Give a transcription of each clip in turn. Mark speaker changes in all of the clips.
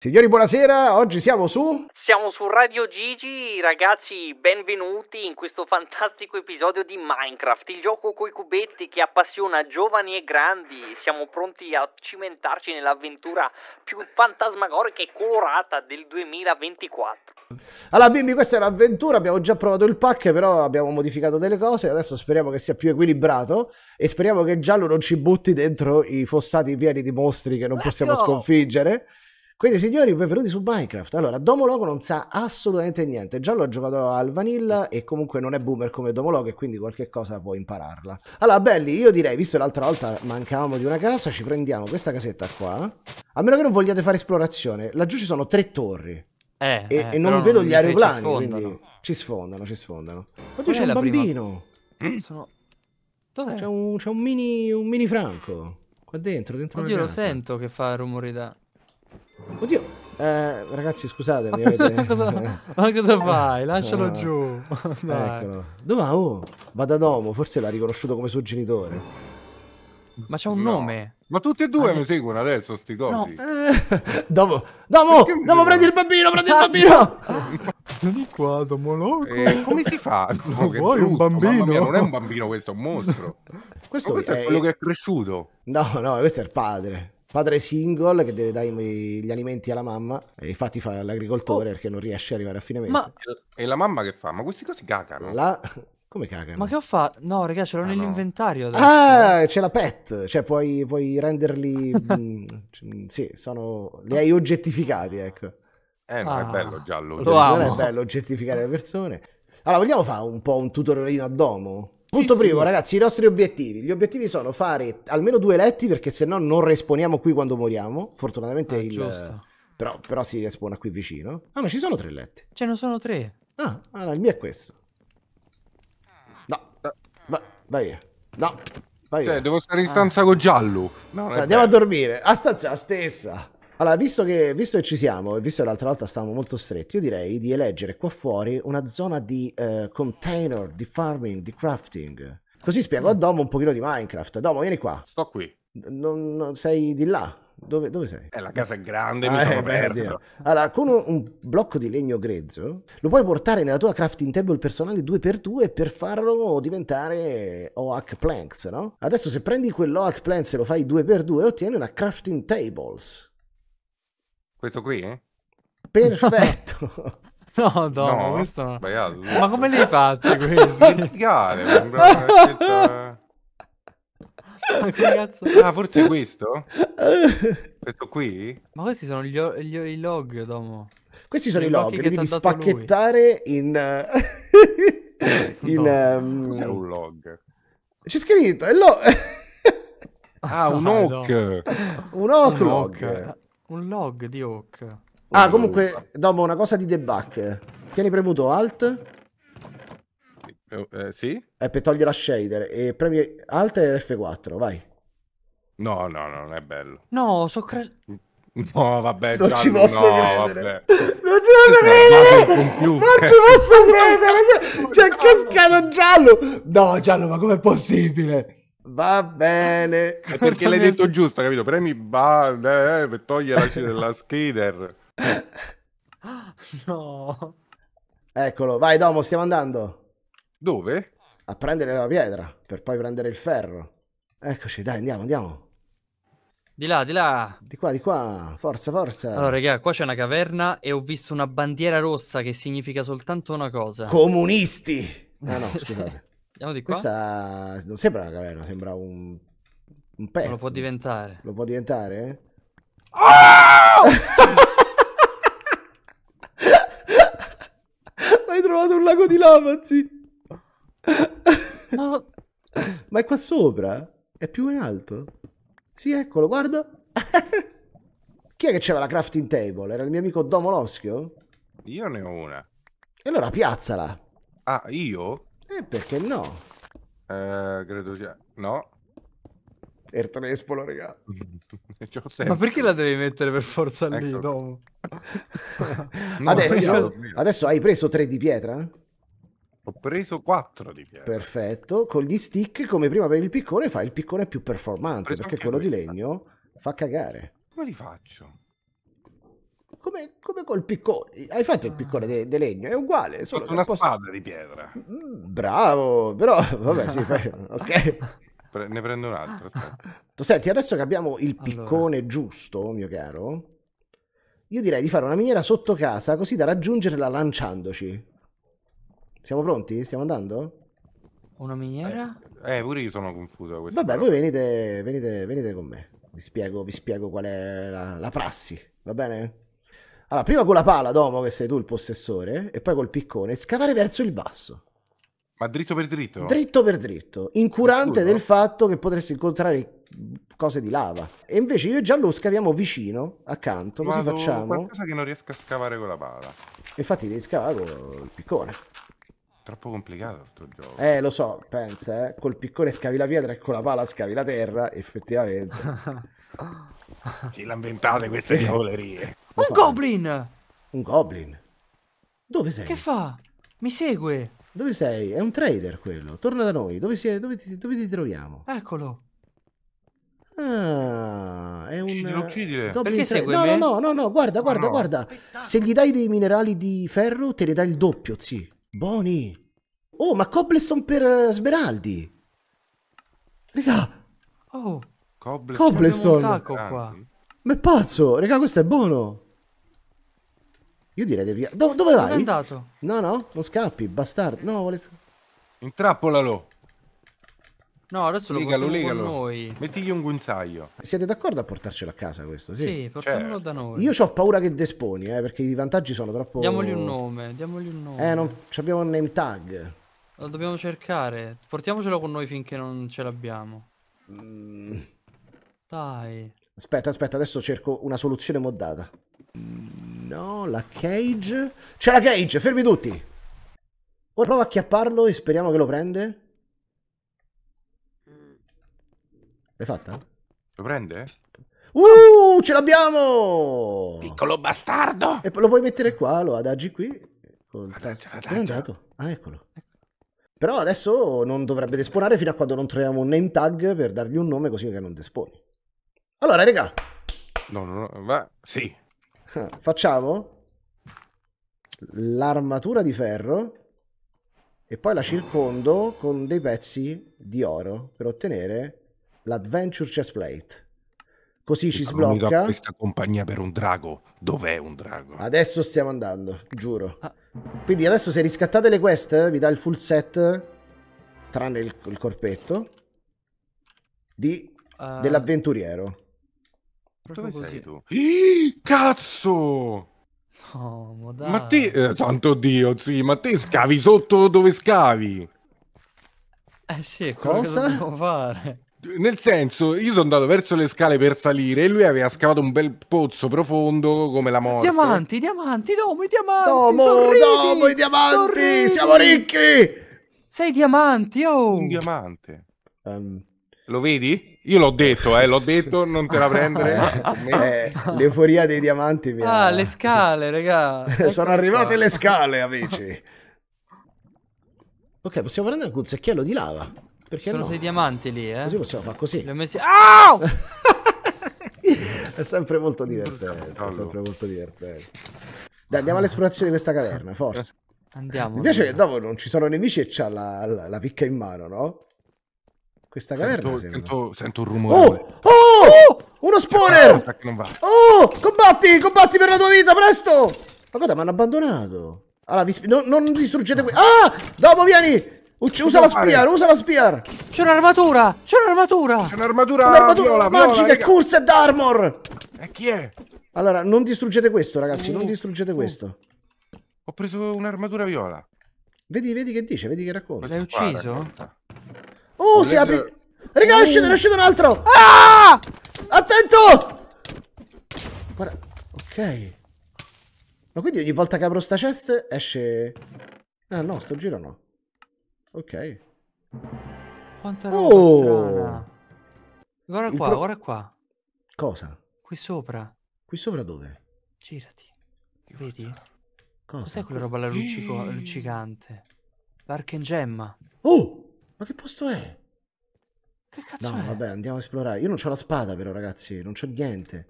Speaker 1: Signori, buonasera, oggi siamo su...
Speaker 2: Siamo su Radio Gigi, ragazzi, benvenuti in questo fantastico episodio di Minecraft, il gioco coi cubetti che appassiona giovani e grandi. Siamo pronti a cimentarci nell'avventura più fantasmagorica e colorata del 2024.
Speaker 1: Allora, bimbi, questa è un'avventura, abbiamo già provato il pack, però abbiamo modificato delle cose, adesso speriamo che sia più equilibrato e speriamo che Giallo non ci butti dentro i fossati pieni di mostri che non Let's possiamo go. Ecco! sconfiggere. Quindi signori, benvenuti su Minecraft. Allora, Domologo non sa assolutamente niente. Già l'ho giocato al vanilla e comunque non è boomer come Domologo e quindi qualche cosa può impararla. Allora, belli, io direi, visto che l'altra volta mancavamo di una casa, ci prendiamo questa casetta qua. A meno che non vogliate fare esplorazione. Laggiù ci sono tre torri. Eh, e, eh, e non vedo gli aeroplani, ci quindi ci sfondano, ci sfondano. Oddio, c'è un bambino. Mm. Sono... Dov'è? C'è un, un, mini, un mini franco. Qua dentro, dentro Oddio, lo casa.
Speaker 2: sento che fa rumore da...
Speaker 1: Oddio, eh, ragazzi, scusate. Ma, avete... cosa, ma cosa eh. fai? Lascialo ah, giù. Dove oh, va? oh, Vadanomo, forse l'ha riconosciuto come suo genitore.
Speaker 2: Ma c'è un no. nome. Ma tutti e due ah, mi seguono adesso, sti cosi. No. Eh, dopo,
Speaker 1: dopo, dopo prendi il bambino, prendi il ah. bambino.
Speaker 2: Vieni qua, Domoloco. Eh, come si
Speaker 1: fa? No, che vuoi brutto. un bambino? Mia, non è un
Speaker 2: bambino questo, è un mostro.
Speaker 1: questo, questo è, è quello che è cresciuto. No, no, questo è il padre padre single che deve dare gli alimenti alla mamma e infatti fa l'agricoltore oh. perché non riesce ad arrivare a fine mese. Ma... E la mamma che fa? Ma questi cosi cagano. La... Come cagano? Ma che ho fatto? No, raga, ce l'ho ah, nell'inventario. Adesso. Ah, c'è la pet, cioè puoi, puoi renderli... mh, mm, sì, sono... li hai oggettificati, ecco. Eh, no, ah, è bello giallo. Lo amo. È bello oggettificare le persone. Allora, vogliamo fare un po' un tutorialino a domo? Punto primo, ragazzi, i nostri obiettivi. Gli obiettivi sono fare almeno due letti perché se no non responiamo qui quando moriamo. Fortunatamente ah, il... Giusto. Però, però, si respona qui vicino. Ah, ma ci sono tre letti. Ce ne sono tre. Ah, allora il mio è questo. No, eh. va, vai via. No, vai cioè, via. Cioè, devo stare in stanza ah. con Giallo. No, Andiamo a dormire. A stanza la stessa. Allora, visto che, visto che, ci siamo e visto che l'altra volta stavamo molto stretti, io direi di eleggere qua fuori una zona di eh, container, di farming, di crafting. Così spiego a mm. Domo un pochino di Minecraft. Domo, vieni qua. Sto qui. Non, non sei di là. Dove, dove, sei? Eh, la casa è grande, ah, mi sono eh, perso. Allora, con un, un, blocco di legno grezzo lo puoi portare nella tua crafting table personale 2x2 per farlo diventare Oak planks, no? Adesso se prendi quell'Oak planks e lo fai 2x2 ottieni una crafting tables. Questo qui? Eh? Perfetto. No, no, no questo... sbagliato. Ma come li hai fatti questi? Gare, sembra una scelta... Ma
Speaker 2: che cazzo? Ah, forse questo? questo qui? Ma questi sono gli, gli, i
Speaker 1: log, Domo. Questi sono i, i log, che devi spacchettare lui. in... Eh, in no, um... C'è un log. C'è scritto, è lo... ah, un hoc. Ah, no. Un hoc log.
Speaker 2: Un log di Hawk.
Speaker 1: Ah, comunque, dopo una cosa di debug. Tieni premuto Alt. Eh, eh sì? È eh, per togliere la shader. E premi Alt e F4, vai. No, no, no non è bello.
Speaker 2: No, so cra...
Speaker 1: No, vabbè, non ci posso credere. Non ci posso credere. Non ci posso credere. C'è cioè, cascato giallo. No, giallo, ma com'è possibile? Va bene. È perché l'hai detto si... giusto, capito? Premi ba- eh, per togliere la skater. no. Eccolo, vai Domo, stiamo andando. Dove? A prendere la pietra, per poi prendere il ferro. Eccoci, dai, andiamo, andiamo. Di là, di là. Di qua, di qua. Forza, forza. Allora, raga, qua
Speaker 2: c'è una caverna e ho visto una bandiera rossa che significa soltanto una cosa.
Speaker 1: Comunisti! Ah, no, no, scusate. Andiamo di qua. Questa non sembra una caverna, sembra un, un pezzo. Lo può diventare. Lo può diventare? Oh! Hai trovato un lago di lava, sì. No. Ma è qua sopra? È più in alto? Sì, eccolo, guarda. Chi è che c'era la crafting table? Era il mio amico Domoloschio? Io ne ho una. E allora piazzala. Ah, io? Eh, perché no? Eh, credo sia... No. Ertrespolo, regà. Ma perché la devi mettere per forza ecco. lì dopo? no, adesso, adesso hai preso tre di pietra? Ho preso quattro di pietra. Perfetto. Con gli stick, come prima per il piccone, fai il piccone più performante. Perché quello questa. di legno fa cagare. Come li faccio? come, come, col piccone. Hai fatto il piccone de, de legno, è uguale. Solo una posso... spada di pietra. Mm, bravo, però vabbè, sì, fai... ok. Pre- ne prendo un altro. Ah. Tu senti, adesso che abbiamo il piccone allora. giusto, mio caro, io direi di fare una miniera sotto casa così da raggiungerla lanciandoci. Siamo pronti? Stiamo andando?
Speaker 2: Una miniera? Eh, eh pure io sono confuso. Vabbè, parola. voi
Speaker 1: venite, venite, venite con me. Vi spiego, vi spiego qual è la, la prassi, va bene? Allora, prima con la pala, Domo, che sei tu il possessore, e poi col piccone, scavare verso il basso.
Speaker 2: Ma dritto per dritto? Dritto
Speaker 1: per dritto, incurante del fatto che potresti incontrare cose di lava. E invece io e lo scaviamo vicino, accanto, così Vado facciamo. qualcosa
Speaker 2: che non riesco a scavare con la pala.
Speaker 1: Infatti devi scavare con il piccone. Troppo complicato questo gioco. Eh, lo so, pensa, eh. Col piccone scavi la pietra e con la pala scavi la terra, effettivamente. Ci l'ha inventate queste diavolerie. Un fa? goblin! Un goblin? Dove sei? Che fa? Mi segue. Dove sei? È un trader quello. Torna da noi. Dove, sei? Dove, ti, dove ti troviamo? Eccolo. Ah, è un uccidile, uccidile. Goblin Perché tra... no, no, no, no, no, guarda, guarda, no, guarda. Aspetta. Se gli dai dei minerali di ferro, te ne dai il doppio, zi. Buoni. Oh, ma cobblestone per eh, smeraldi. Raga. Oh. Cobblestone. Cobblestone. Un sacco qua. Ma è pazzo, raga, questo è buono. Io direi di Do- dove vai? Dove è andato? No, no, non scappi, bastardo. No, vuole... Intrappolalo.
Speaker 2: No, adesso lo legalo, portiamo con noi.
Speaker 1: Mettigli un guinzaglio. Siete d'accordo a portarcelo a casa questo? Sì, sì portiamolo certo. da noi. Io ho paura che desponi, eh, perché i vantaggi sono troppo... Diamogli un nome,
Speaker 2: diamogli un nome. Eh, non
Speaker 1: abbiamo un name tag.
Speaker 2: Lo dobbiamo cercare. Portiamocelo con noi finché non ce l'abbiamo.
Speaker 1: Mm. Dai. Aspetta, aspetta, adesso cerco una soluzione moddata. No, la cage. C'è la cage, fermi tutti. Ora prova a chiapparlo e speriamo che lo prende. L'hai fatta? Lo prende? Uh, ce l'abbiamo! Piccolo bastardo! E lo puoi mettere qua, lo adagi qui. Con È andato. Ah, eccolo. Però adesso non dovrebbe desponare fino a quando non troviamo un name tag per dargli un nome così che non desponi. Allora, regà. No, no, no, va. Sì, facciamo l'armatura di ferro e poi la circondo con dei pezzi di oro per ottenere l'Adventure Chestplate. Così ci sblocca. questa compagnia per un drago. Dov'è un drago? Adesso stiamo andando, giuro. Ah. Quindi adesso se riscattate le quest vi dà il full set, tranne il, il corpetto, di, uh... dell'avventuriero.
Speaker 2: Dove così. sei tu?
Speaker 1: cazzo!
Speaker 2: No, ma dai. Ma te,
Speaker 1: eh, santo Dio, sì, ma te scavi sotto dove
Speaker 2: scavi? Eh sì, cosa devo fare? Nel senso,
Speaker 1: io sono andato verso le scale per salire e lui aveva scavato un bel pozzo profondo come la morte. Diamanti,
Speaker 2: diamanti, Domo, i diamanti! Domo, sorridi, Domo, i diamanti! Sorridi. Siamo
Speaker 1: ricchi!
Speaker 2: Sei diamanti, oh! Un diamante.
Speaker 1: Um, lo vedi? Io l'ho detto, eh, l'ho detto, non te la prendere. eh, l'euforia dei diamanti mi Ah, le scale, regà. Sono ecco. arrivate le scale, amici. Ok, possiamo prendere anche un secchiello di lava. Perché Sono no? sei diamanti lì, eh. Così possiamo fare così. Li ho messi... Oh! è sempre molto divertente, è sempre molto divertente. Dai, andiamo all'esplorazione di questa caverna, forse. Andiamo. Mi piace allora. che dopo non ci sono nemici e c'ha la, la, la picca in mano, no? Questa caverna sento, sento, sento, un oh, rumore. Oh! Oh! Uno spawner! Oh! Combatti! Combatti per la tua vita, presto! Ma guarda, mi hanno abbandonato. Allora, vi, no, non distruggete qui. Ah! Dopo, vieni! Ucc usa la spear, usa la spear! C'è un'armatura! C'è un'armatura! C'è un'armatura! Un'armatura viola, magica, viola, cursed armor! E chi è? Allora, non distruggete questo, ragazzi, uh, non oh. distruggete uh. questo. Ho preso un'armatura viola. Vedi, vedi che dice, vedi che racconta. L'hai ucciso? racconta. Oh, si apre. Raga, è mm. uscito, ne esce un altro. Ah! Attento! Guarda. Ok. Ma quindi ogni volta che apro sta chest esce... Ah no, sto giro no. Ok. Quanta roba oh! strana. Guarda qua, pro... guarda qua. Cosa? Qui sopra. Qui sopra dove? Girati.
Speaker 2: Vedi? Cosa? Cos'è quella roba la luccico... luccicante?
Speaker 1: L'archengemma. Oh! Ma che posto è? Che cazzo no, è? vabbè, andiamo a esplorare. Io non ho la spada però, ragazzi, non c'ho niente.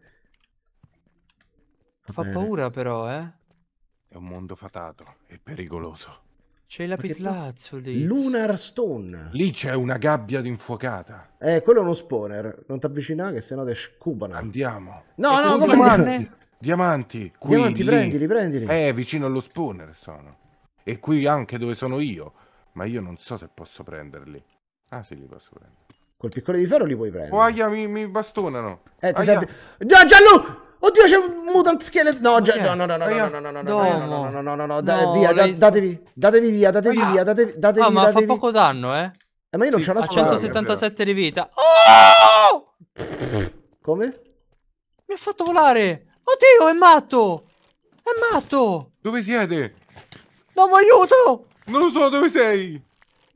Speaker 1: Va Fa paura però, eh? È un mondo fatato e pericoloso.
Speaker 2: C'è il lapislazzuli.
Speaker 1: Lunar Stone. Lì c'è una gabbia d'infuocata. Eh, quello è uno spawner. Non ti avvicinare che sennò ti scupano. Andiamo.
Speaker 2: No, e no, come diamanti,
Speaker 1: diamanti, qui, diamanti prendili, prendili. Eh, vicino allo spawner sono. E qui anche dove sono io. Ma io non so se posso prenderli. Ah sì, li posso prendere. Col piccolo di ferro li puoi prendere. Oh, aia, mi, mi bastonano. Eh, ti senti... No, Gianlu! Oddio, c'è un mutant scheletro. No, okay. no, no, no, no, no, no, no, no, no, no, via, datevi, datevi via, datevi via, datevi, datevi, ah, ma fa poco danno, eh. ma io non sì, c'ho la spada.
Speaker 2: 177 di vita. Oh! Come? Mi ha fatto volare. Oddio, è matto.
Speaker 1: È matto. Dove siete? No, ma aiuto. Non lo so dove sei!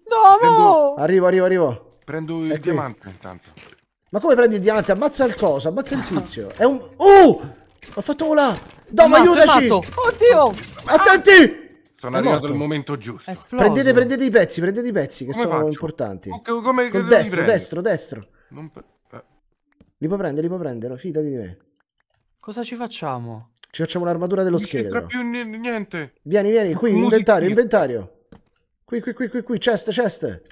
Speaker 1: No, Prendo... Arrivo, arrivo, arrivo. Prendo il diamante intanto. Ma come prendi il diamante? Ammazza il coso, ammazza il tizio. È un... Oh! Ho fatto volare! No, ma aiutaci! Oddio! Attenti! Ah!
Speaker 2: Sono è arrivato morto. il momento giusto.
Speaker 1: Esplode. Prendete, prendete i pezzi, prendete i pezzi che Come sono faccio? importanti. Okay, come Con destro, destro, destro. Non... Eh. Li puoi prendere, li puoi prendere, fidati di me. Cosa ci facciamo? Ci facciamo l'armatura dello non scheletro. Non
Speaker 2: c'entra più niente.
Speaker 1: Vieni, vieni, qui, inventario, inventario. Qui, qui, qui, qui, qui, chest, chest.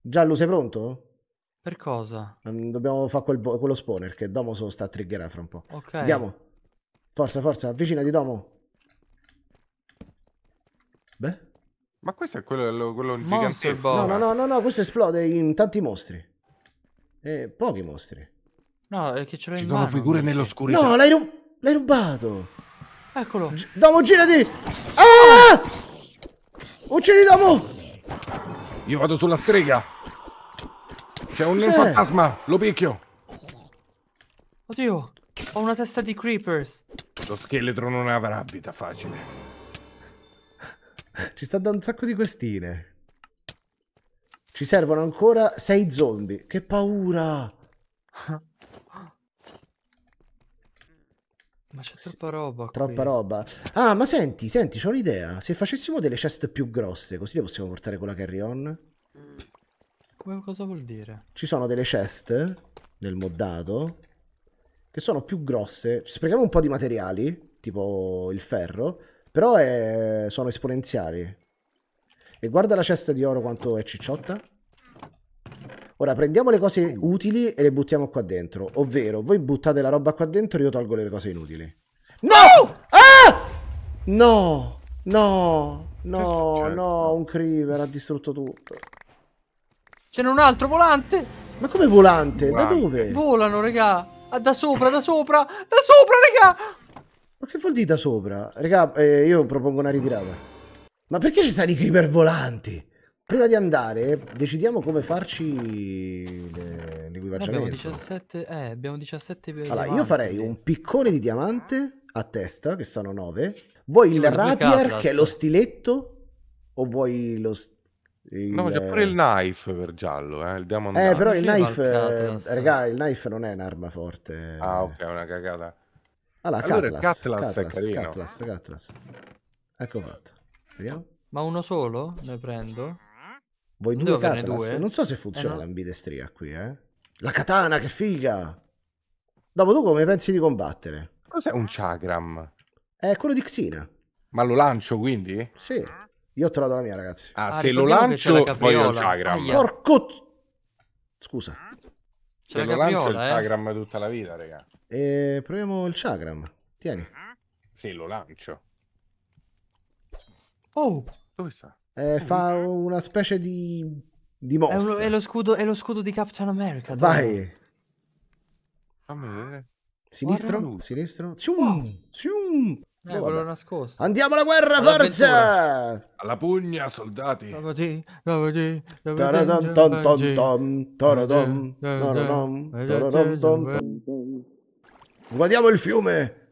Speaker 1: Giallo, sei pronto?
Speaker 2: Per cosa?
Speaker 1: Mm, dobbiamo fare quel quello spawner che Domo so sta a triggerare fra un po'. Ok. Andiamo. Forza, forza, avvicina di Domo. Beh. Ma questo è quello, quello gigante. No, no, no, no, no, questo esplode in tanti mostri. E eh, pochi mostri. No, è che ce l'ho in mano. Ci sono figure nell'oscurità. No, l'hai rubato. Eccolo. G Domo, girati. Ah! Uccidi Damu! Io vado sulla strega. C'è un fantasma, lo picchio.
Speaker 2: Oddio, ho una testa di creepers.
Speaker 1: Lo scheletro non avrà vita facile. Ci sta dando un sacco di questine. Ci servono ancora sei zombie. Che paura! Ma c'è troppa roba. Troppa qui. roba. Ah, ma senti, senti, ho un'idea. Se facessimo delle chest più grosse, così le possiamo portare con la carry on?
Speaker 2: Come cosa vuol dire?
Speaker 1: Ci sono delle chest nel moddato che sono più grosse. Sprechiamo un po' di materiali, tipo il ferro, però è... sono esponenziali. E guarda la cesta di oro quanto è cicciotta. Ora prendiamo le cose utili e le buttiamo qua dentro. Ovvero, voi buttate la roba qua dentro e io tolgo le cose inutili. No! Ah! No! No! No, no, un creeper ha distrutto tutto. C'è
Speaker 2: un altro volante!
Speaker 1: Ma come volante? Wow. Da dove?
Speaker 2: Volano, regà! Ah, da sopra, da sopra! Da sopra, regà!
Speaker 1: Ma che vuol dire da sopra? Regà, eh, io propongo una ritirata. Ma perché ci stanno i creeper volanti? Prima di andare, decidiamo come farci le- Abbiamo
Speaker 2: 17, eh, abbiamo 17 per Allora, io farei
Speaker 1: un piccone di diamante a testa, che sono 9. Vuoi il rapier, che è lo stiletto? O vuoi lo... il- No, c'è pure il knife per giallo, eh, il diamond Eh, però il knife, il eh, raga, il knife non è un'arma forte. Ah, ok, è una cagata.
Speaker 2: Allora, Allora il Catlas, Catlas è Catlas, carino. Catlas,
Speaker 1: Catlas. Ecco fatto. Vediamo.
Speaker 2: Ma uno solo ne prendo?
Speaker 1: Vuoi due Catras? Non so se eh funziona eh no. l'ambidestria qui, eh. La katana, che figa! Dopo tu come pensi di combattere? Cos'è un chagram? È quello di Xina. Ma lo lancio quindi? Sì. Io ho trovato la mia, ragazzi. Ah, ah se lo lancio la poi ho un chagram. Aia. Porco... Scusa. se lo capriola, lancio eh. il chagram tutta la vita, raga. E eh, proviamo il chagram. Tieni. Se lo lancio. Oh! Dove sta? Eh, fa una
Speaker 2: specie di, di mossa. È, un, è, lo scudo, è, lo scudo, di Captain America. Dove? Vai.
Speaker 1: Fammi vedere. Sinistro? Sinistro? Zium,
Speaker 2: zium. Oh! Eh, quello nascosto. Andiamo alla guerra, alla forza!
Speaker 1: Avventura. Alla pugna, soldati. Guardiamo il fiume.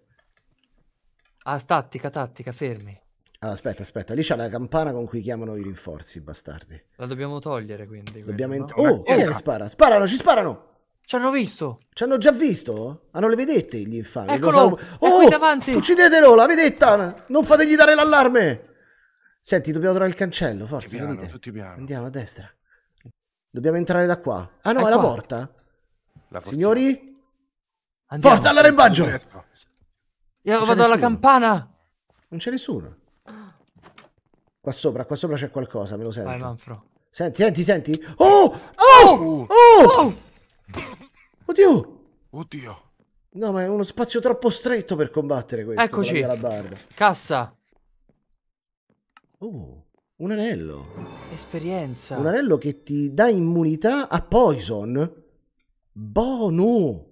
Speaker 2: Ah, tattica, tattica, fermi.
Speaker 1: Allora, ah, aspetta, aspetta, lì c'è la campana con cui chiamano i rinforzi, bastardi.
Speaker 2: La dobbiamo togliere, quindi. Dobbiamo no? Oh, oh, spara. Sparano,
Speaker 1: ci sparano! Ci hanno visto! Ci hanno già visto? Hanno ah, le vedette gli infami. Eccolo! Fanno... Oh, qui davanti! Uccidetelo, la vedetta! Non fategli dare l'allarme! Senti, dobbiamo trovare il cancello, forza, piano, venite. Tutti piano. Andiamo a destra. Dobbiamo entrare da qua. Ah no, è, è la porta? La Signori? Andiamo. Forza, all'arrembaggio! Certo.
Speaker 2: Io vado alla campana!
Speaker 1: Non c'è nessuno. Qua sopra, qua sopra c'è qualcosa, me lo sento. Vai, Manfro. Senti, senti, senti. Oh! Oh! Uh! Oh! oh! Oddio! Oddio. No, ma è uno spazio troppo stretto per combattere questo. Eccoci. La
Speaker 2: barba. Cassa.
Speaker 1: Oh, un anello. Esperienza. Un anello che ti dà immunità a poison. Bono.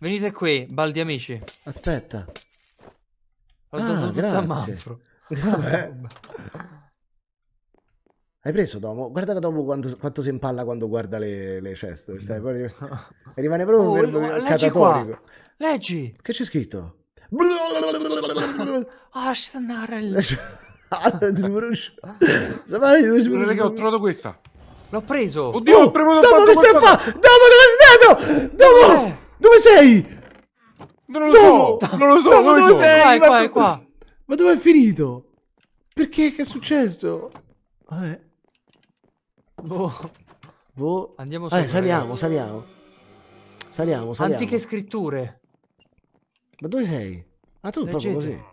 Speaker 2: Venite qui, baldi amici.
Speaker 1: Aspetta.
Speaker 2: Ho ah, grazie.
Speaker 1: Vabbè. Hai preso Domo? Guarda Domo quanto, quanto si impalla quando guarda le, le ceste. Stai, proprio... rimane proprio oh, per, no, leggi catatorico. Qua. Leggi. Che c'è scritto? Ashtanarel. Raga, ho trovato questa. L'ho preso. Oddio, oh, ho preso Domo, che stai fa?
Speaker 2: Domo,
Speaker 1: dove sei Domo, eh. dove sei? Non lo Domo. so, non lo so. Domo, dove so. sei? Qua, ma, qua, qua. ma dove è finito? Perché? Che è successo? Vabbè. Boh. Boh.
Speaker 2: Andiamo su. eh, saliamo, ragazzi.
Speaker 1: saliamo. Saliamo, saliamo. Antiche scritture. Ma dove sei? Ah, tu Leggete. proprio così.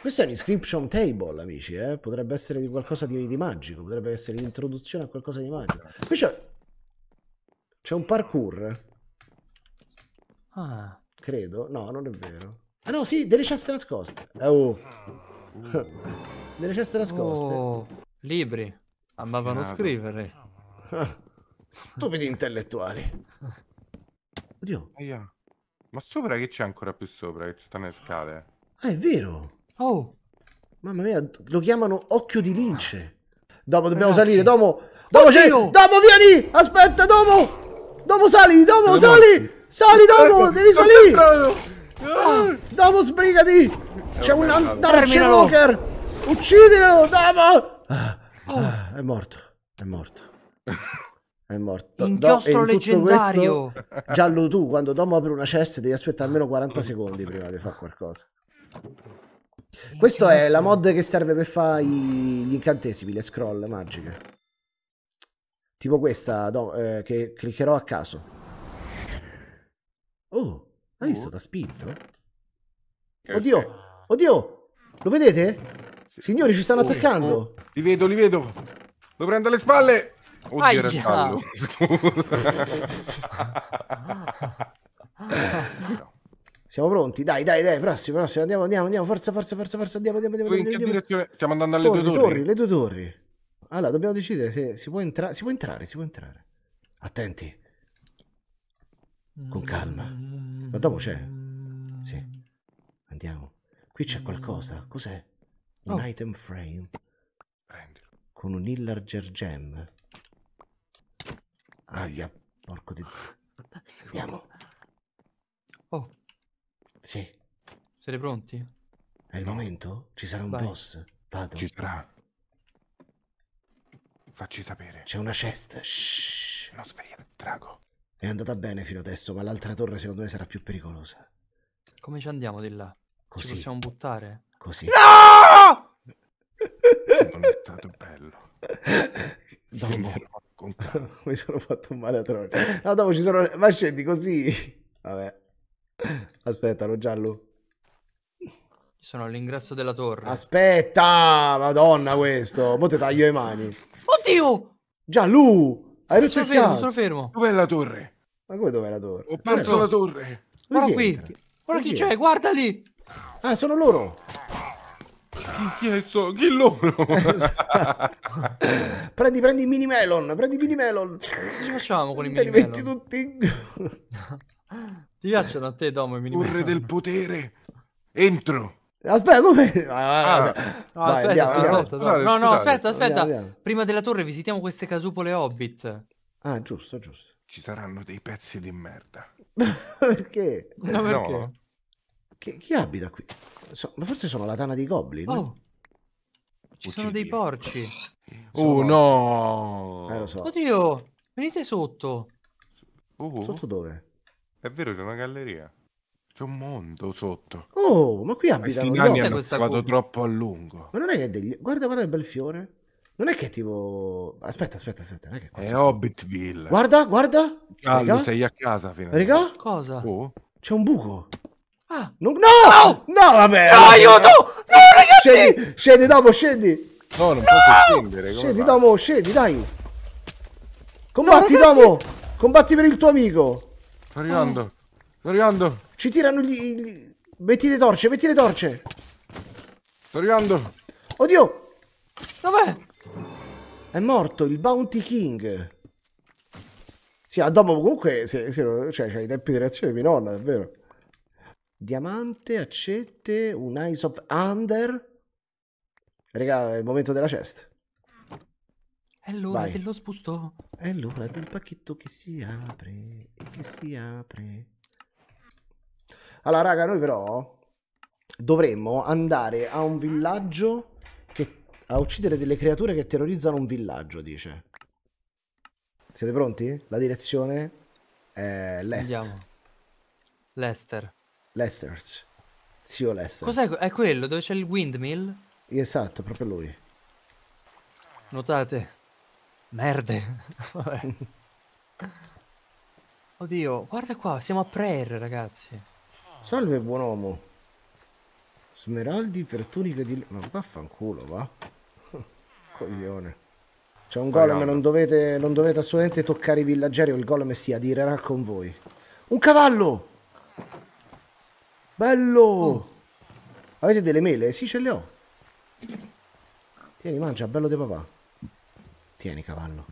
Speaker 1: Questo è un inscription table, amici, eh? Potrebbe essere di qualcosa di, di magico, potrebbe essere l'introduzione a qualcosa di magico. Qui c'è... C'è un parkour. Ah. Credo. No, non è vero. Ah no, sì, delle ceste nascoste. Oh. delle ceste nascoste. Oh, libri. Amavano Finato. scrivere. Stupidi intellettuali. Oddio. Aia.
Speaker 2: Ma sopra che c'è ancora più sopra? Che ci stanno le scale.
Speaker 1: Ah, è vero. Oh. Mamma mia, lo chiamano occhio di lince. Dopo dobbiamo Ragazzi. salire, Domo. Domo c'è. Domo vieni! Aspetta, Domo! Domo sali, Domo sali! Morti. Sali, Domo, devi salire! Ah, Domo sbrigati! C'è un Dark Walker! Uccidilo, Domo! Ah. Oh. Ah, è morto, è morto. È morto. Inchiostro Do, leggendario. Questo, giallo tu, quando Domo apre una cesta devi aspettare almeno 40 secondi prima di fare qualcosa. Questa è la mod che serve per fare gli incantesimi, le scroll magiche. Tipo questa, Dom, eh, che cliccherò a caso. Oh, hai visto? Uh. T'ha spinto? Oddio, oddio, lo vedete? Signori, ci stanno oh, attaccando. Oh. Li vedo, li vedo. Lo prendo alle spalle. Oddio, Aia. era stallo. Siamo pronti? Dai, dai, dai, prossimo, prossimo. Andiamo, andiamo, andiamo. Forza, forza, forza, forza. Andiamo, andiamo, andiamo. andiamo, andiamo. Direzione? Stiamo andando alle torri, due torri. Le due torri. Allora, dobbiamo decidere se si può, entrare. si può entrare, si può entrare. Attenti. Con calma. Ma dopo c'è. Sì. Andiamo. Qui c'è qualcosa. Cos'è? Oh. un oh. item frame Prendilo. con un Illager Gem. Aia, porco di... Andiamo. Oh.
Speaker 2: Sì. Siete pronti?
Speaker 1: È il momento? Ci sarà un Vai. boss? Vado. Ci sarà. Facci sapere. C'è una cesta. Shh. Non svegliare drago. È andata bene fino adesso, ma l'altra torre secondo me sarà più pericolosa.
Speaker 2: Come ci andiamo di là? Così. Ci possiamo
Speaker 1: buttare? Così. No! Non è stato bello. Dopo. Mi sono fatto male a trovare. No, dopo ci sono... Ma scendi così. Vabbè. Aspetta, lo giallo. Sono all'ingresso della torre. Aspetta! Madonna questo! Mo te taglio le mani. Oddio! Giallo! Hai rotto il fermo, sono fermo. Dov'è la torre? Ma come dov'è la torre? Ho perso la torre. Guarda qui. Guarda chi c'è, guarda lì. Ah, sono loro chi è sto ghillone? prendi, prendi i mini melon, prendi i mini melon. Che facciamo con i mini melon? Te li metti tutti. Ti piacciono a te, Domo, i mini Torre melon? del potere. Entro. Aspetta, dove? Ah, no, aspetta, aspetta, andiamo. no, aspetta, Andiamo,
Speaker 2: Prima della torre visitiamo queste casupole Hobbit.
Speaker 1: Ah, giusto, giusto. Ci saranno dei pezzi di merda. perché? No, eh, perché? No. Che, chi abita qui? So, ma forse sono la tana di goblin. Oh. Ci sono
Speaker 2: dei porci.
Speaker 1: oh no! Eh, so.
Speaker 2: Oddio, venite sotto.
Speaker 1: Oh. Sotto dove?
Speaker 2: È vero, c'è una galleria.
Speaker 1: C'è un mondo sotto. Oh, ma qui abitano... Questi nani hanno squato troppo a lungo. Ma non è che è degli... Guarda, guarda il bel fiore. Non è che è tipo... Aspetta, aspetta, aspetta. Non è, che è, è Hobbitville. Guarda, guarda. Caldo, sei a casa finalmente. Regà? Cosa? Oh. C'è un buco. Ah, no! no! No, vabbè! No, aiuto! No, ragazzi! Scendi, scendi, dopo, scendi! No, non no! posso scendere, Scendi, dopo, scendi, dai! Combatti, no, dopo! Combatti per il tuo amico! Sto arrivando, sto arrivando! Ci tirano gli... gli... Metti le torce, metti le torce! Sto arrivando! Oddio! Dov'è? È morto il Bounty King. Sì, a ah, dopo comunque, se, se, cioè, c'hai i tempi di reazione di mia nonna, è Diamante, accette, un Eyes of Under. Regà, è il momento della chest. È l'ora Vai. dello spusto. È l'ora del pacchetto che si apre. Che si apre. Allora, raga, noi però dovremmo andare a un villaggio che, a uccidere delle creature che terrorizzano un villaggio, dice. Siete pronti? La direzione è l'est. Andiamo. Lester. Lesters. Zio Lester. Cos'è? È
Speaker 2: quello dove c'è il windmill?
Speaker 1: Esatto, proprio lui.
Speaker 2: Notate. Merde. Oddio, guarda qua, siamo a prayer, ragazzi.
Speaker 1: Salve, buon uomo. Smeraldi per tunica di... Ma vaffanculo, va. Coglione. C'è un golem, non dovete, non dovete assolutamente toccare i villaggeri o il golem si adirerà con voi. Un cavallo! Bello! Oh. Avete delle mele? Sì, ce le ho. Tieni, mangia, bello di papà. Tieni, cavallo.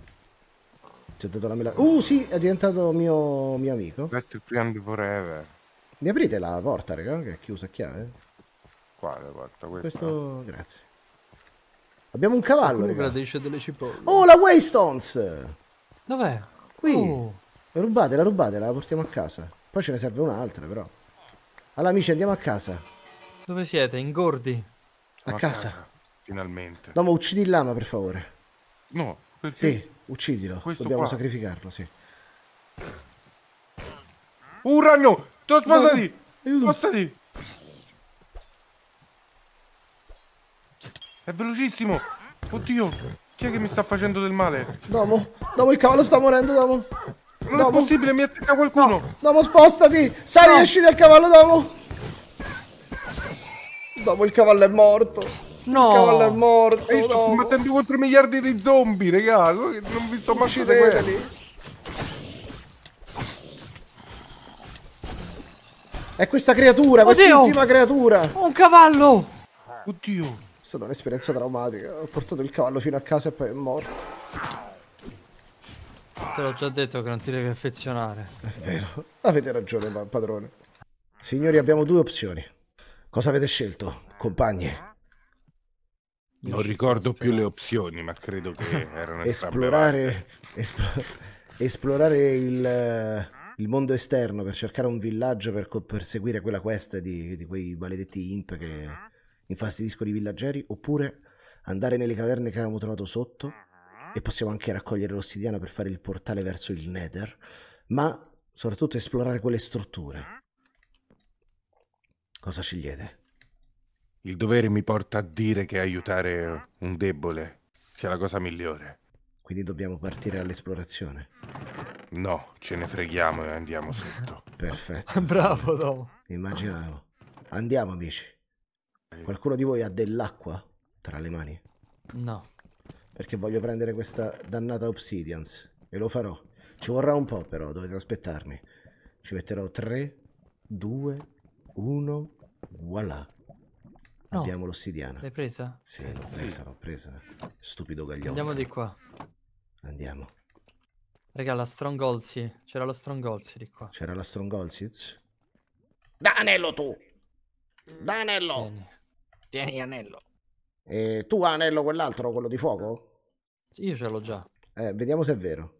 Speaker 1: Ti ho dato la mela. Uh, sì, è diventato mio, mio amico. Questo è il forever. Mi aprite la porta, raga, che è chiusa a chiave? Quale porta? Questa? Questo, grazie. Abbiamo un cavallo, raga.
Speaker 2: gradisce delle cipolle.
Speaker 1: Oh, la Waystones! Dov'è? Qui. Oh. Rubatela, rubatela, la portiamo a casa. Poi ce ne serve un'altra, però. Allora amici andiamo a casa.
Speaker 2: Dove siete? Ingordi?
Speaker 1: A, casa. casa.
Speaker 2: Finalmente. No
Speaker 1: ma uccidi il lama per favore. No. Perché... Sì, uccidilo. Questo Dobbiamo qua. sacrificarlo, sì.
Speaker 2: Un ragno! Spostati! Spostati!
Speaker 1: È velocissimo! Oddio! Chi è che mi sta facendo del male? Domo! Domo, il cavallo sta morendo, Domo! Non Domo. è possibile, mi attacca qualcuno. No. Domo, spostati. Sali, no. esci dal cavallo, Domo. Dopo il cavallo è morto. No. Il cavallo è morto. Io sto combattendo contro i miliardi di zombie, regà! Non vi sto mai quelli. È questa creatura, questa infima creatura. Un cavallo. Oddio. È stata un'esperienza traumatica. Ho portato il cavallo fino a casa e poi è morto.
Speaker 2: Te l'ho già detto che non ti devi affezionare. È
Speaker 1: vero. Avete ragione, padrone. Signori, abbiamo due opzioni. Cosa avete scelto, compagni? Non ricordo più le opzioni, ma credo che erano esplorare, espl esplorare il, il, mondo esterno per cercare un villaggio per seguire quella quest di, di quei maledetti imp che infastidiscono i villaggeri, oppure andare nelle caverne che avevamo trovato sotto e possiamo anche raccogliere l'ossidiana per fare il portale verso il Nether, ma soprattutto esplorare quelle strutture. Cosa scegliete? Il dovere mi porta a dire che aiutare un debole sia la cosa migliore. Quindi dobbiamo partire all'esplorazione. No, ce ne freghiamo e andiamo sotto. Perfetto. Bravo, Domo. Immaginavo. Andiamo, amici. Eh. Qualcuno di voi ha dell'acqua tra le mani? No. Perché voglio prendere questa dannata Obsidians. E lo farò. Ci vorrà un po' però, dovete aspettarmi. Ci metterò 3, 2, 1, voilà. No. Abbiamo l'ossidiana. L'hai presa? Sì, l'ho presa, sì. l'ho presa. Stupido gaglioffo. Andiamo di qua. Andiamo.
Speaker 2: Raga, la Strongolzi. C'era la Strongolzi di qua.
Speaker 1: C'era la Strongolziz? Danello tu! Danello! Tieni, Tieni anello. E tu anello quell'altro, quello di fuoco? Io ce l'ho già. Eh, vediamo se è vero.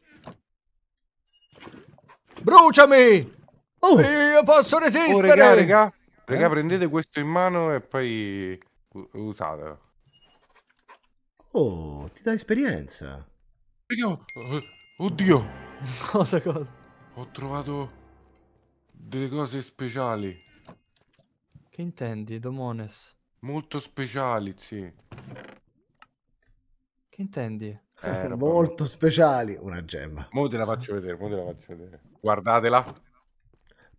Speaker 1: Bruciami! Oh. Io posso oh, resistere! Oh, regà, regà. Regà, eh? prendete questo in mano e poi usatelo. Oh, ti dà esperienza. Regà, oh, eh, oddio. Cosa, cosa?
Speaker 2: Ho trovato delle cose speciali. Che intendi, Domones?
Speaker 1: Molto speciali, sì.
Speaker 2: Che intendi? Eh,
Speaker 1: molto speciali. Una gemma. Mo te la faccio vedere, mo te la faccio vedere. Guardatela.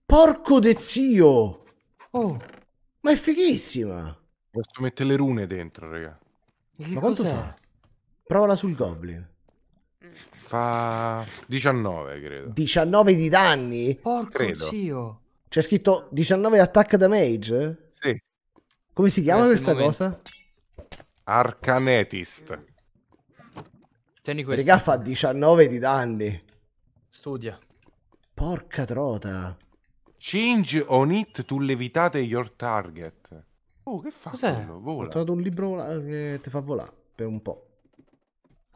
Speaker 1: Porco de zio! Oh, ma è fighissima! Posso mettere le rune dentro, raga. Ma quanto cos'è? fa? Provala sul goblin. Fa 19, credo. 19 di danni? Porco credo. zio! C'è scritto 19 attack damage? Sì. Come si chiama questa cosa?
Speaker 2: Arcanetist.
Speaker 1: Tieni questo. Regà fa 19 di danni. Studia. Porca trota. Change on it to levitate your target. Oh, che fa Cos'è? quello? Vola. Ho trovato un libro che ti fa volare per un po'.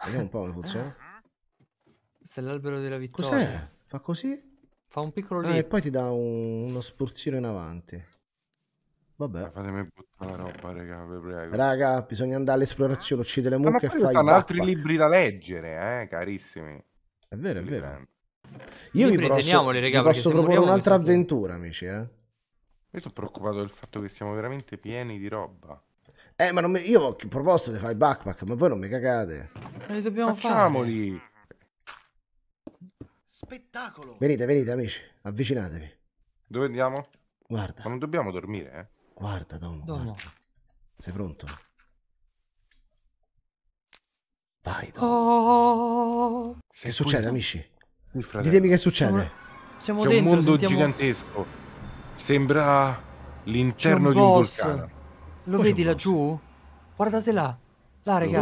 Speaker 1: Vediamo un po' come funziona.
Speaker 2: Questo è l'albero della vittoria. Cos'è?
Speaker 1: Fa così? Fa un piccolo lì. Ah, e poi ti dà un... uno spurzino in avanti. Vabbè. Fatemi buttare la roba, raga, vi prego. Raga, bisogna andare all'esplorazione, uccidere le mucche e fai sono altri libri da leggere, eh, carissimi. È vero, è vero. Io vi posso, raga, vi posso proporre un'altra avventura, amici, eh. Io sono preoccupato del fatto che siamo veramente pieni di roba. Eh, ma mi... io ho proposto di fare il backpack, ma voi non mi cagate.
Speaker 2: Ma li dobbiamo Facciamoli.
Speaker 1: Fare. Spettacolo. Venite, venite, amici, avvicinatevi. Dove andiamo? Guarda. Ma non dobbiamo dormire, eh? Guarda, Domo. Domo. Guarda. Sei pronto? Vai, Domo.
Speaker 2: Oh,
Speaker 1: che succede, punto? amici? Ditemi che succede.
Speaker 2: Siamo, siamo C'è dentro, un mondo sentiamo...
Speaker 1: gigantesco. Sembra l'interno di un vulcano.
Speaker 2: Lo vedi laggiù? Guardate là. Là, raga.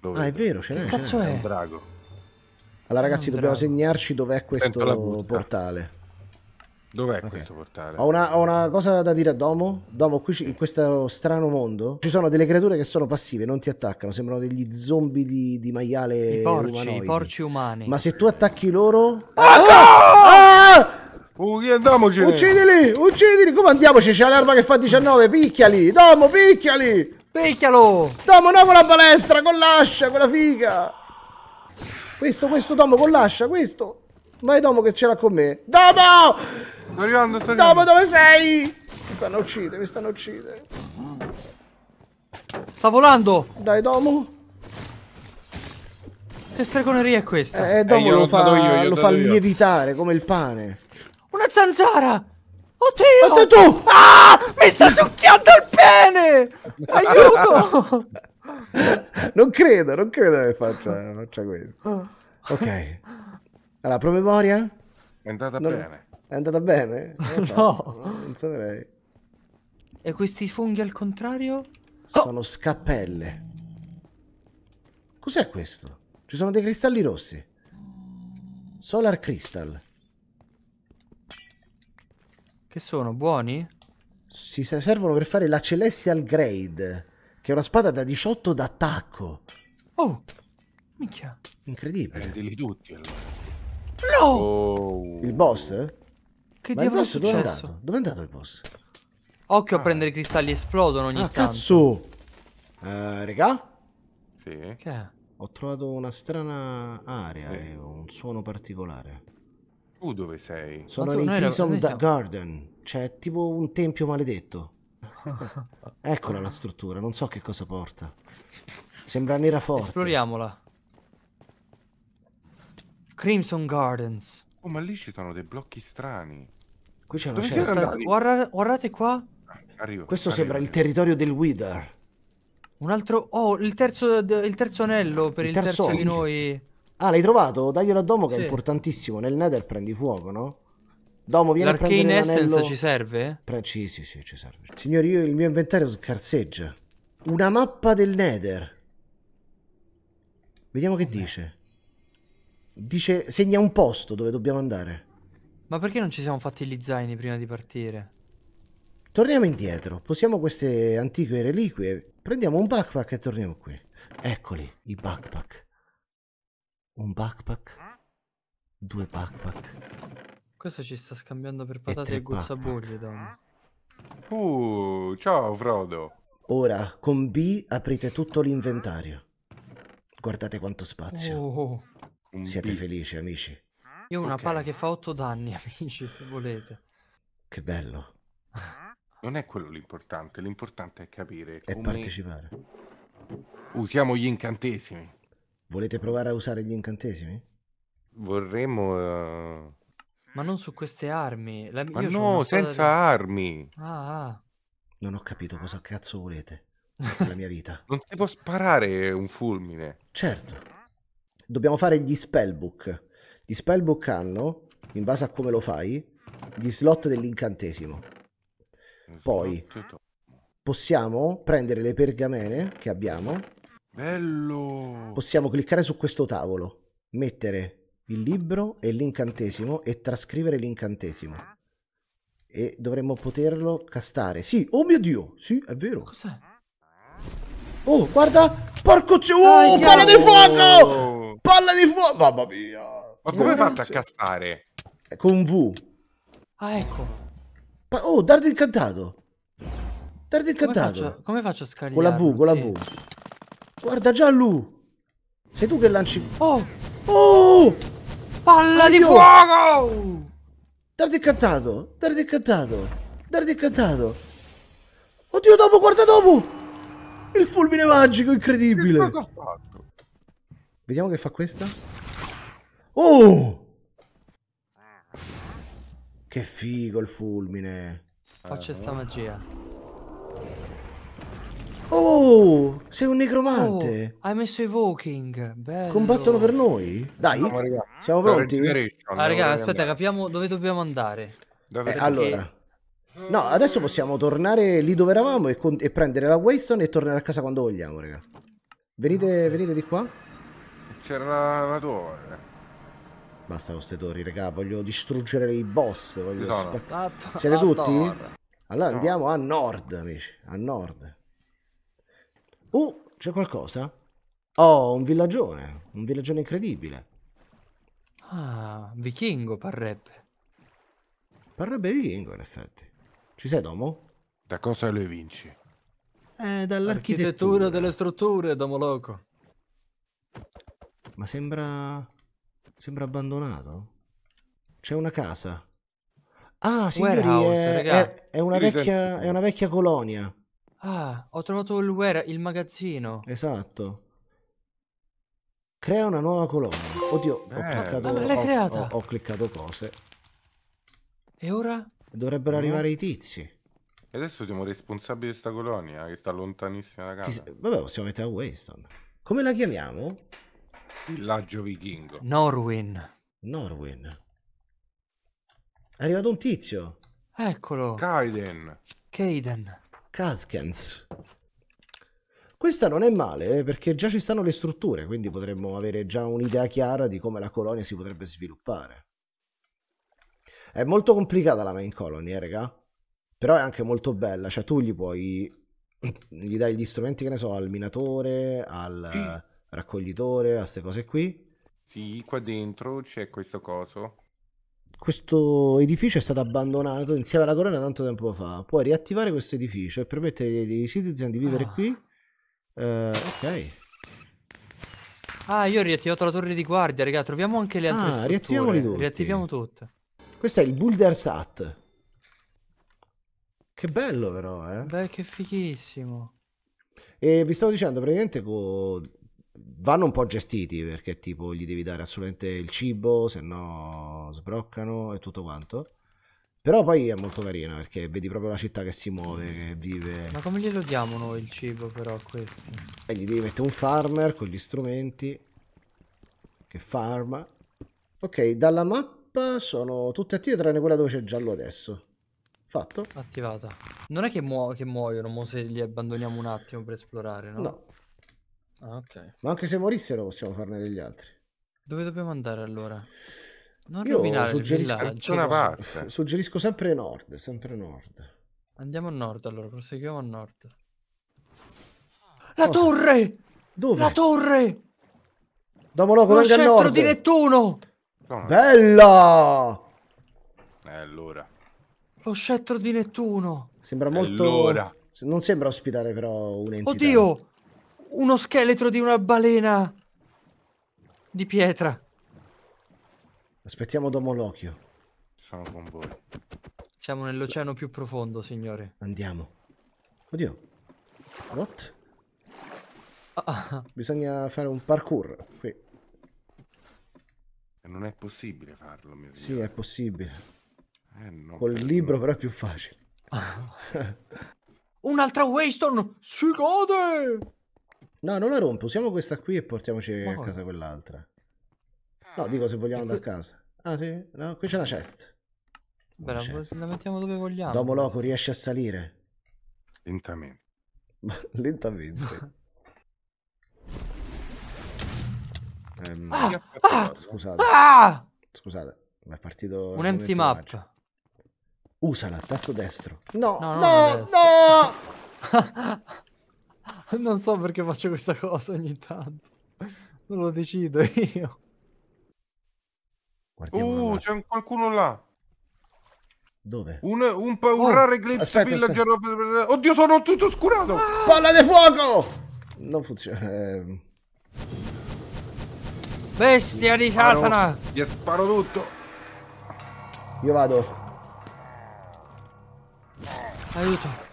Speaker 1: ah, è vero, ce n'è. Che cazzo è? È un drago. Allora, ragazzi, dobbiamo segnarci dov'è questo portale. Dov'è okay. questo portale? Ho una, ho una, cosa da dire a Domo. Domo, qui in questo strano mondo ci sono delle creature che sono passive, non ti attaccano, sembrano degli zombie di, di maiale. I porci, umanoidi. i porci umani. Ma se tu attacchi loro... Ah! ah! ah! Uccidiamocene. Uh, uccidili, uccidili. Come andiamoci? C'è l'arma che fa 19. Picchiali. Domo, picchiali. Picchialo. Domo, no con la balestra, con l'ascia, con la figa. Questo, questo, Domo, con l'ascia, questo. Vai Domo che ce l'ha con me. Domo! Sto arrivando, sto arrivando. Domo dove sei? Mi stanno uccidendo, mi stanno uccidendo. Sta volando! Dai Domo. Che stregoneria è questa? Eh, Domo eh, lo, fa, io, lo fa lievitare come il pane.
Speaker 2: Una zanzara! Oddio! Oddio tu! Ah! Mi sta succhiando il
Speaker 1: pene! Aiuto! non credo, non credo che faccia, faccia questo. Ah. Ok. Allora, promemoria? È andata non... bene. È andata bene? Non so, no. Non saprei. E questi funghi al contrario? Sono oh! scappelle. Cos'è questo? Ci sono dei cristalli rossi. Solar Crystal. Che sono, buoni? Si servono per fare la Celestial Grade, che è una spada da 18 d'attacco. Oh, minchia. Incredibile. Prendili tutti allora. No! Oh. Il boss?
Speaker 2: Che Ma diavolo è successo? Dove è andato?
Speaker 1: Dove è andato il boss?
Speaker 2: Occhio ah. a prendere i cristalli, esplodono ogni ah, tanto. cazzo!
Speaker 1: Eh, regà? Sì. Che Ho trovato una strana area e un suono particolare. Tu dove sei? Sono nei Prison siamo... Garden. C'è tipo un tempio maledetto. Eccola la struttura, non so che cosa porta. Sembra nera forte.
Speaker 2: Esploriamola.
Speaker 1: Crimson Gardens.
Speaker 2: Oh, ma lì ci sono dei blocchi strani. Qui c'è una cesta. Guarda, guardate qua. Arrivo, Questo arrivo, sembra arrivo. il territorio
Speaker 1: del Wither.
Speaker 2: Un altro... Oh, il terzo, il terzo anello per il, il terzo, di
Speaker 1: noi. Ah, l'hai trovato? Daglielo a Domo che sì. è importantissimo. Nel Nether prendi fuoco, no? Domo, vieni a prendere l'anello. Essence ci serve? Pre... Sì, sì, sì, ci serve. Signori, io il mio inventario scarseggia. Una mappa del Nether. Vediamo che oh, dice. Dice, segna un posto dove dobbiamo andare.
Speaker 2: Ma perché non ci siamo fatti gli zaini prima di partire?
Speaker 1: Torniamo indietro, posiamo queste antiche reliquie, prendiamo un backpack e torniamo qui. Eccoli, i backpack. Un backpack, due backpack.
Speaker 2: Questo ci sta scambiando per patate e, e guzzabuglie, Don. Uh, ciao Frodo.
Speaker 1: Ora, con B aprite tutto l'inventario. Guardate quanto spazio. Oh. Un Siete B. felici, amici?
Speaker 2: Io ho una okay. pala che fa 8 danni, amici,
Speaker 1: se volete. Che bello. Non è quello l'importante, l'importante è capire e come... partecipare. Usiamo gli incantesimi. Volete provare a usare gli incantesimi? Vorremmo... Uh... Ma non su queste
Speaker 2: armi. La... Ma no, senza di...
Speaker 1: armi.
Speaker 2: Ah, ah.
Speaker 1: Non ho capito cosa cazzo volete. La mia vita. non si può sparare un fulmine. Certo dobbiamo fare gli spellbook. Gli spellbook hanno, in base a come lo fai, gli slot dell'incantesimo. Poi possiamo prendere le pergamene che abbiamo. Bello! Possiamo cliccare su questo tavolo, mettere il libro e l'incantesimo e trascrivere l'incantesimo. E dovremmo poterlo castare. Sì, oh mio Dio! Sì, è vero. Cos'è? Oh, guarda! Porco zio! Oh, palo di fuoco! Oh. Palla di fuoco. Mamma mia. Ma come hai a castare? Con V. Ah, ecco. Oh, dardo incantato. Dardo incantato. Come faccio, come faccio a scaricare? Con la V, con la V. Sì. Guarda Giallo. Sei tu che lanci... Oh! Oh! Palla Adio! di fuoco! Dardo incantato. Dardo incantato. Dardo incantato. Oddio, dopo, guarda dopo! Il fulmine magico, incredibile! Che cosa Vediamo che fa questa. Oh! Che figo il fulmine. Faccia sta magia. Oh, sei un necromante. Oh, hai messo evoking. Bello. Combattono per noi? Dai, no, siamo pronti. Ah, raga, aspetta,
Speaker 2: capiamo dove dobbiamo andare. Dove eh, perché... allora.
Speaker 1: No, adesso possiamo tornare lì dove eravamo e, e prendere la Waystone e tornare a casa quando vogliamo, raga. Venite, venite di qua. C'era la, la torre. Basta con ste torri, raga, voglio distruggere i boss, voglio spaccare. Siete tutti? Allora no. andiamo a nord, amici, a nord. Uh, c'è qualcosa? Oh, un villagione. un villagione incredibile. Ah, vichingo parrebbe. Parrebbe vichingo, in effetti. Ci sei, Domo? Da cosa lo vinci?
Speaker 2: Eh, dall'architettura. delle strutture, Domo Loco.
Speaker 1: Ma sembra... Sembra abbandonato. C'è una casa. Ah, signori, è, è, è, una vecchia, è, una vecchia, colonia. Ah, ho trovato il, where, il magazzino. Esatto. Crea una nuova colonia. Oddio, ho, cliccato, ah, ho, ho, ho, cliccato, cose. E ora? Dovrebbero mm. arrivare i tizi. E adesso siamo responsabili di questa colonia
Speaker 2: che sta lontanissima da casa. Ti, vabbè,
Speaker 1: possiamo mettere a Waston. Come la chiamiamo? Villaggio vichingo. Norwin. Norwin. È arrivato un tizio. Eccolo. Kaiden. Kaiden. Kaskens. Questa non è male eh, perché già ci stanno le strutture, quindi potremmo avere già un'idea chiara di come la colonia si potrebbe sviluppare. È molto complicata la main colony, eh, raga. Però è anche molto bella, cioè tu gli puoi gli dai gli strumenti che ne so al minatore, al raccoglitore, a queste cose qui.
Speaker 2: Sì, qua dentro c'è questo coso.
Speaker 1: Questo edificio è stato abbandonato insieme alla corona tanto tempo fa. Puoi riattivare questo edificio e permettere ai citizen di vivere ah. qui. Uh, ok.
Speaker 2: Ah, io ho riattivato la torre di guardia, raga. Troviamo anche le altre ah, strutture. riattiviamoli tutti. Riattiviamo
Speaker 1: tutte. Questo è il Boulder's Hut. Che bello però, eh. Beh, che fighissimo. E vi stavo dicendo, praticamente con vanno un po' gestiti perché tipo gli devi dare assolutamente il cibo, se no sbroccano e tutto quanto. Però poi è molto carino perché vedi proprio la città che si muove, che vive. Ma
Speaker 2: come glielo diamo noi il cibo però a questi?
Speaker 1: E eh, gli devi mettere un farmer con gli strumenti che farma. Ok, dalla mappa sono tutte attive tranne quella dove c'è giallo adesso. Fatto.
Speaker 2: Attivata. Non è che, muo che muoiono, mo se li abbandoniamo un attimo per esplorare, no? No, Ah, ok.
Speaker 1: Ma anche se morissero possiamo farne degli altri. Dove dobbiamo andare allora? Non Io rovinare suggerisco, il suggerisco sempre nord, sempre nord. Andiamo a nord
Speaker 2: allora, proseguiamo a nord.
Speaker 1: Ah, La Cosa? torre! Dove? La torre! Domologo, venga a nord! di Nettuno! Come? Bella! Eh, allora. Lo scettro di Nettuno! Sembra molto... Allora. Non sembra ospitare però un'entità.
Speaker 2: Oddio! uno scheletro di una balena di pietra.
Speaker 1: Aspettiamo Domolocchio. Sono con voi.
Speaker 2: Siamo nell'oceano più profondo, signore.
Speaker 1: Andiamo. Oddio. What? Ah. Bisogna fare un parkour qui. Non è possibile farlo, mio Sì, è possibile. Eh, Col libro me. però è più facile. Ah. Un'altra Waystone! Si gode! No, non la rompo, usiamo questa qui e portiamoci Ma a cosa? casa quell'altra. No, ah, dico se vogliamo andare a casa. Ah sì? No, qui c'è una chest. Beh,
Speaker 2: la, mettiamo dove vogliamo. Dopo Loco
Speaker 1: riesci a salire. Lentamente. Lentamente. ehm, ah, ah, scusate. Ah! Scusate, ma è partito... Un empty map. Magico. Usala, tasto destro. No, no, no! no, no!
Speaker 2: non so perché faccio questa cosa ogni tanto. Non lo decido io.
Speaker 1: Guardiamolo uh, là.
Speaker 2: c'è qualcuno là.
Speaker 1: Dove? Un, un, pa- un oh, rare glitch aspetta, villager. Aspetta. Oddio, sono tutto oscurato. Ah! Palla di fuoco! Non funziona. Eh... Bestia di Satana! Gli sparo tutto. Io vado. Aiuto.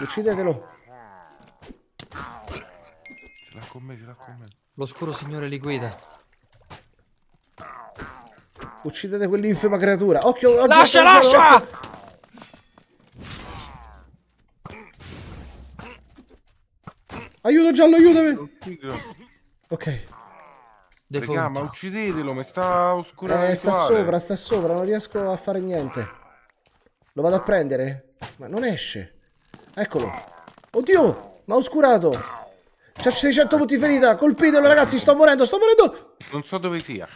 Speaker 1: Uccidetelo. Ce l'ha con me, ce l'ha con me.
Speaker 2: L'oscuro signore li guida.
Speaker 1: Uccidete quell'infima creatura. Occhio, occhio. Lascia, lascia! lascia! Aiuto giallo, aiutami! Ok. Raga, ma
Speaker 2: uccidetelo, mi sta oscurando. Eh, sta sopra,
Speaker 1: sta sopra, non riesco a fare niente. Lo vado a prendere? Ma non esce. Eccolo. Oddio, ma ho oscurato. C'ha 600 punti ferita. Colpitelo, ragazzi. Sto morendo, sto morendo.
Speaker 2: Non so dove sia.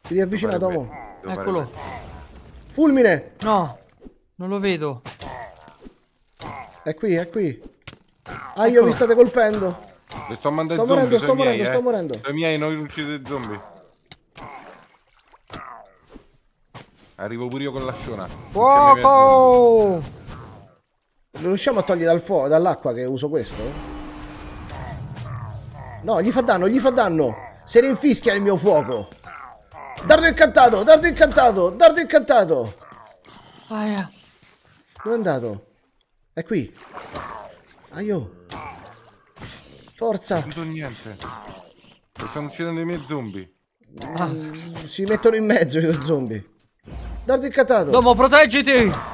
Speaker 1: Ti avvicina, Tomo. Eccolo. Fulmine. No, non lo vedo. È qui, è qui.
Speaker 2: Ah, Eccolo. io vi
Speaker 1: state colpendo. Le sto mandando sto zombie, morendo, sto morendo, miei, sto eh. morendo.
Speaker 2: Sono miei, non uccidete zombie. Arrivo pure io con l'asciona. Wow!
Speaker 1: Lo riusciamo a togliere dal fuoco, dall'acqua che uso questo? No, gli fa danno, gli fa danno. Se ne infischia il mio fuoco. Dardo incantato, dardo incantato, dardo incantato. Ah, Dove è andato? È qui. Aio. Forza. Non sento niente. Stanno uccidendo i miei zombie. Ah. Si mettono in mezzo i zombie.
Speaker 2: Dardo incantato. Domo, proteggiti.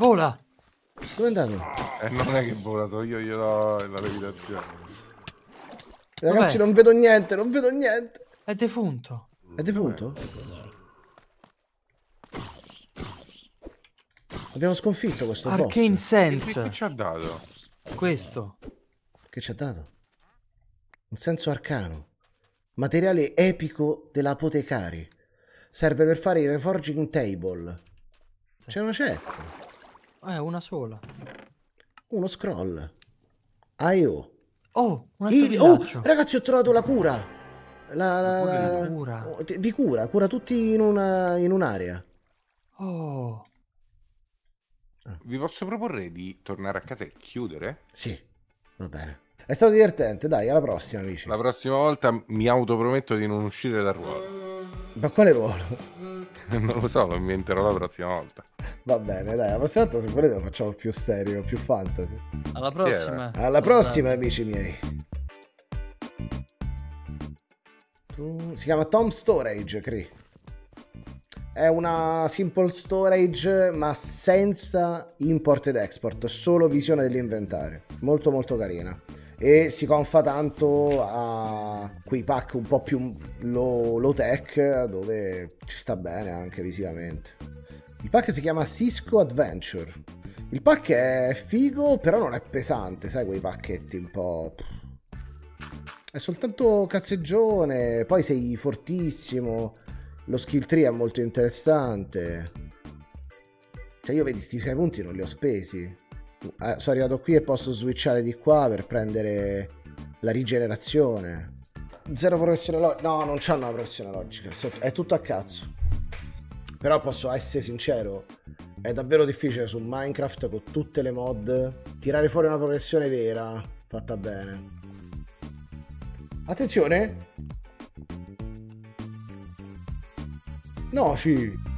Speaker 1: Vola! Dove è andato? Eh, non è che è volato, io glielo la levitazione. Ragazzi, non vedo niente, non vedo niente. È defunto. È defunto? Abbiamo sconfitto questo Arcane boss. Sense. Che, che ci ha dato? Questo. Che ci ha dato? Un senso arcano. Materiale epico dell'apotecari. Serve per fare il reforging table. C'è una cesta. Eh, una sola. Uno scroll. Aio. Oh, un Il... oh, ragazzi, ho trovato la cura. La, la, la, la... cura. Oh, vi cura, cura tutti in, una, in un'area. Oh. Vi posso proporre di tornare a casa e chiudere? Sì, va bene. È stato divertente, dai, alla prossima, amici. La prossima volta mi autoprometto di non uscire
Speaker 2: dal ruolo.
Speaker 1: Ma quale ruolo?
Speaker 2: non lo so, lo inventerò la prossima volta.
Speaker 1: Va bene, dai, la prossima volta se volete lo facciamo più serio, più fantasy. Alla prossima. Alla prossima, amici miei. Si chiama Tom Storage, Cree. È una simple storage ma senza import ed export, solo visione dell'inventario. Molto molto carina e si confa tanto a quei pack un po' più low, low tech dove ci sta bene anche visivamente. Il pack si chiama Cisco Adventure. Il pack è figo, però non è pesante, sai quei pacchetti un po'. È soltanto cazzeggione, poi sei fortissimo, lo skill tree è molto interessante. Cioè io vedi sti 6 punti non li ho spesi. Eh, sono arrivato qui e posso switchare di qua per prendere la rigenerazione. Zero progressione logica. No, non c'è una progressione logica. È tutto a cazzo. Però posso essere sincero, è davvero difficile su Minecraft con tutte le mod tirare fuori una progressione vera fatta bene. Attenzione! Noci!